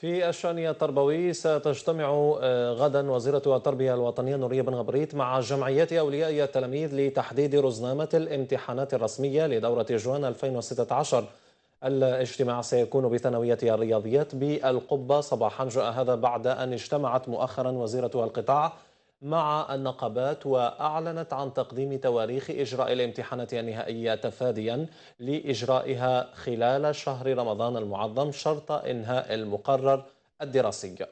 في الشأن التربوي ستجتمع آه، غدا وزيرة التربية الوطنية نورية بن غبريت مع جمعيات أولياء التلاميذ لتحديد رزنامة الامتحانات الرسمية لدورة جوان 2016 الاجتماع سيكون بثانوية الرياضيات بالقبة صباحا جاء هذا بعد أن اجتمعت مؤخرا وزيرة القطاع مع النقابات وأعلنت عن تقديم تواريخ إجراء الامتحانات النهائية تفاديا لإجرائها خلال شهر رمضان المعظم شرط إنهاء المقرر الدراسي